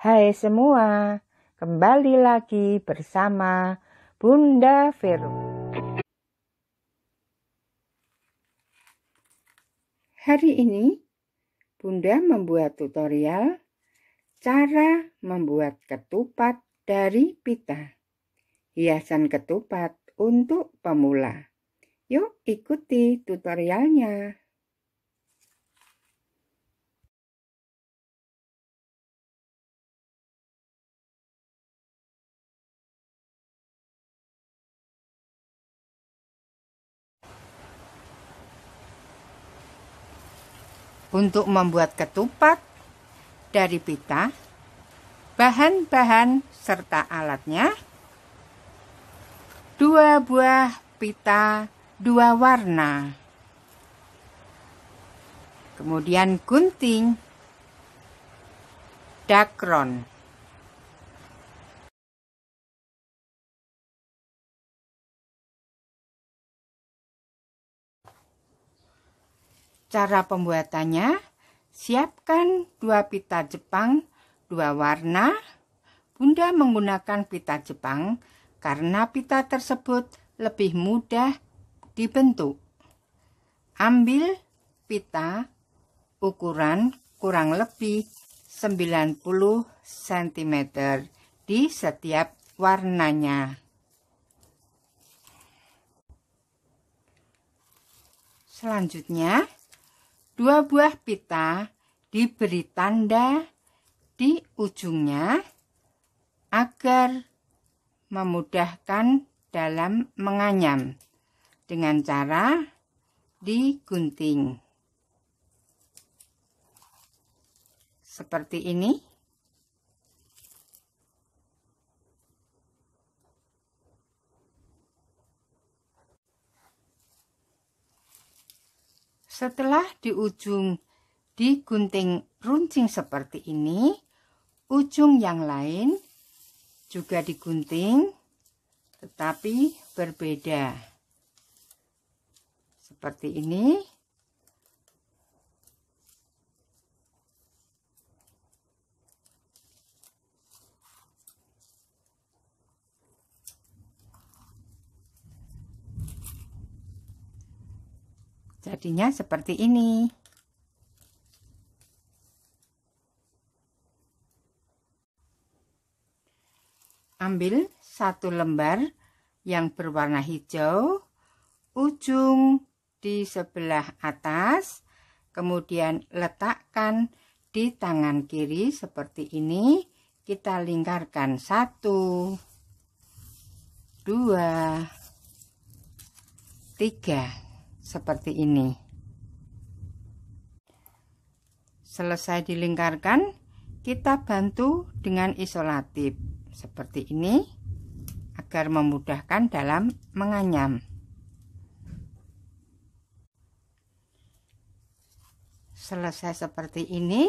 Hai semua, kembali lagi bersama Bunda Vero. Hari ini, Bunda membuat tutorial cara membuat ketupat dari pita. Hiasan ketupat untuk pemula. Yuk ikuti tutorialnya. Untuk membuat ketupat dari pita, bahan-bahan serta alatnya, dua buah pita dua warna, kemudian gunting, dakron. Cara pembuatannya, siapkan dua pita Jepang, dua warna. Bunda menggunakan pita Jepang karena pita tersebut lebih mudah dibentuk. Ambil pita ukuran kurang lebih 90 cm di setiap warnanya. Selanjutnya, Dua buah pita diberi tanda di ujungnya agar memudahkan dalam menganyam dengan cara digunting seperti ini. Setelah di ujung digunting runcing seperti ini, ujung yang lain juga digunting tetapi berbeda. Seperti ini. jadinya seperti ini ambil satu lembar yang berwarna hijau ujung di sebelah atas kemudian letakkan di tangan kiri seperti ini kita lingkarkan satu dua tiga seperti ini selesai dilingkarkan kita bantu dengan isolatif seperti ini agar memudahkan dalam menganyam selesai seperti ini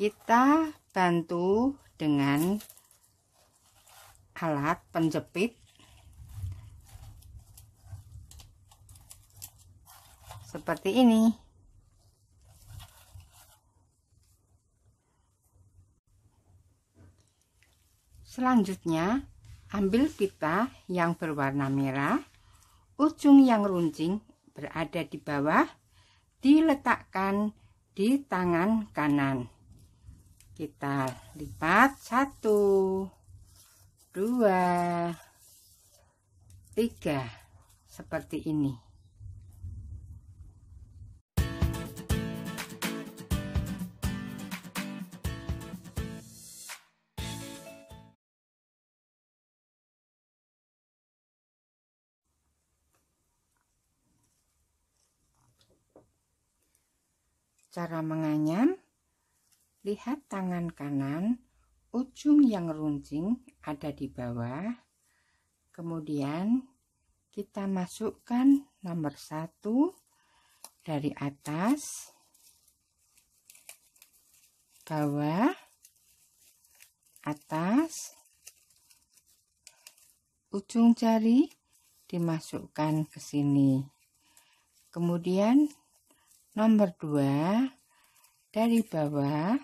kita bantu dengan alat penjepit seperti ini selanjutnya ambil pita yang berwarna merah ujung yang runcing berada di bawah diletakkan di tangan kanan kita lipat satu dua tiga seperti ini Cara menganyam, lihat tangan kanan, ujung yang runcing ada di bawah. Kemudian kita masukkan nomor satu dari atas, bawah, atas, ujung jari dimasukkan ke sini. Kemudian nomor 2 dari bawah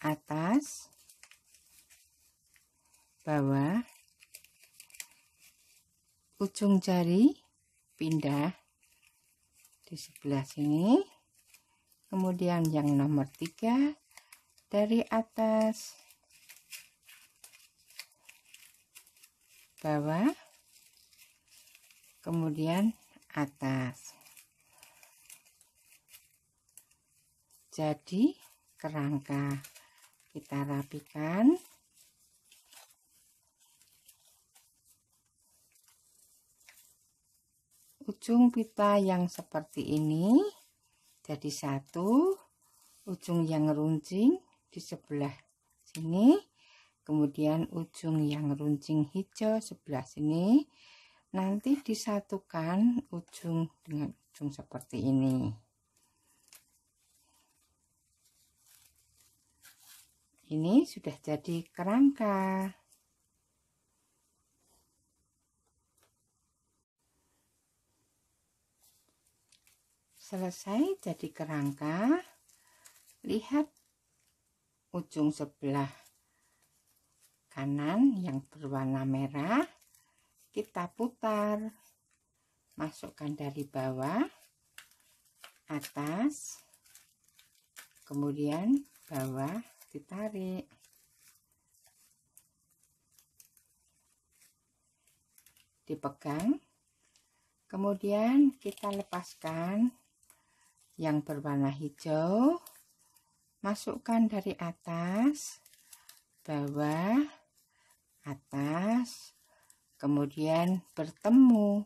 atas bawah ujung jari pindah di sebelah sini kemudian yang nomor 3 dari atas bawah kemudian atas. Jadi kerangka kita rapikan. Ujung pita yang seperti ini jadi satu, ujung yang runcing di sebelah sini, kemudian ujung yang runcing hijau sebelah sini, nanti disatukan ujung dengan ujung seperti ini ini sudah jadi kerangka selesai jadi kerangka lihat ujung sebelah kanan yang berwarna merah kita putar masukkan dari bawah atas kemudian bawah ditarik dipegang kemudian kita lepaskan yang berwarna hijau masukkan dari atas bawah atas kemudian bertemu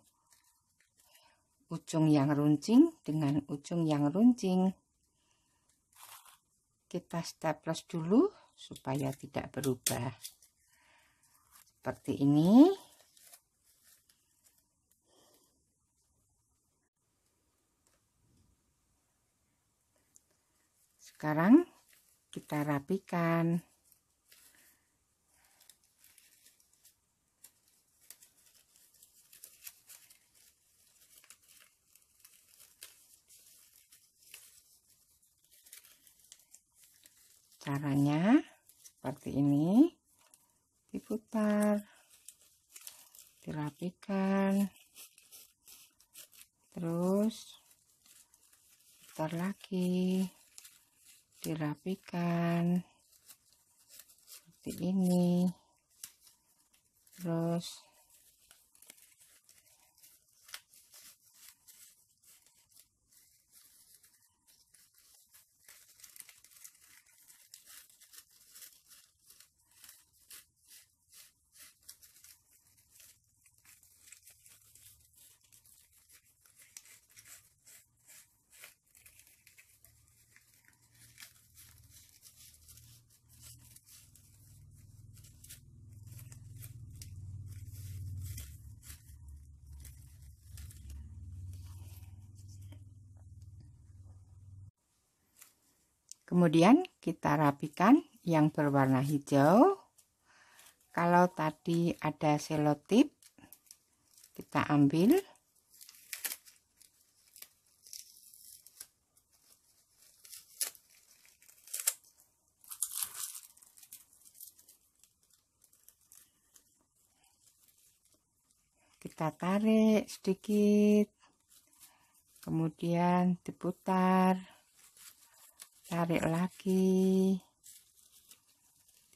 ujung yang runcing dengan ujung yang runcing kita staples dulu supaya tidak berubah seperti ini sekarang kita rapikan caranya seperti ini diputar dirapikan terus putar lagi dirapikan seperti ini terus Kemudian kita rapikan yang berwarna hijau. Kalau tadi ada selotip, kita ambil. Kita tarik sedikit, kemudian diputar tarik lagi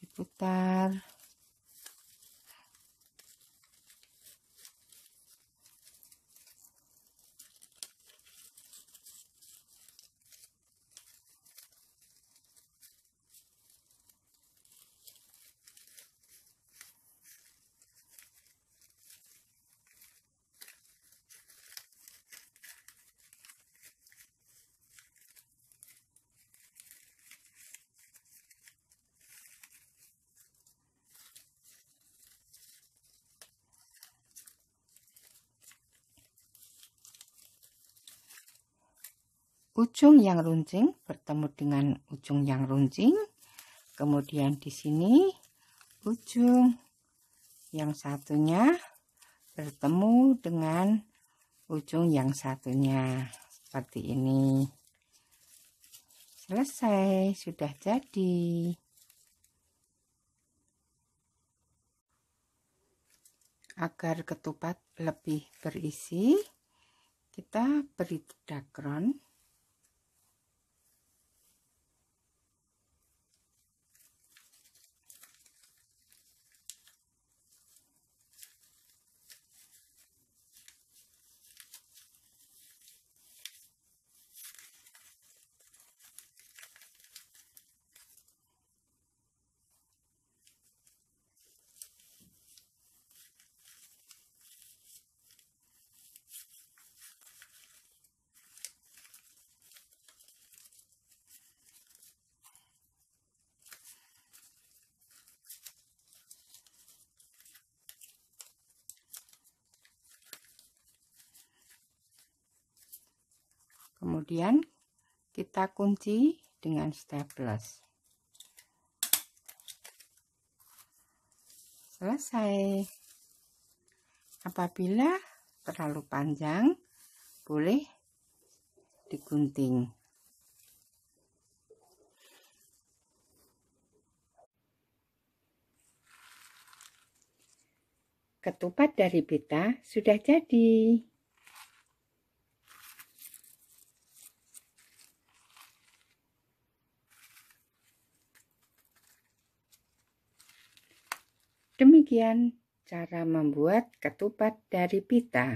diputar ujung yang runcing bertemu dengan ujung yang runcing kemudian di sini ujung yang satunya bertemu dengan ujung yang satunya seperti ini selesai sudah jadi agar ketupat lebih berisi kita beri dakron kemudian kita kunci dengan staples selesai apabila terlalu panjang boleh digunting ketupat dari pita sudah jadi Demikian cara membuat ketupat dari pita.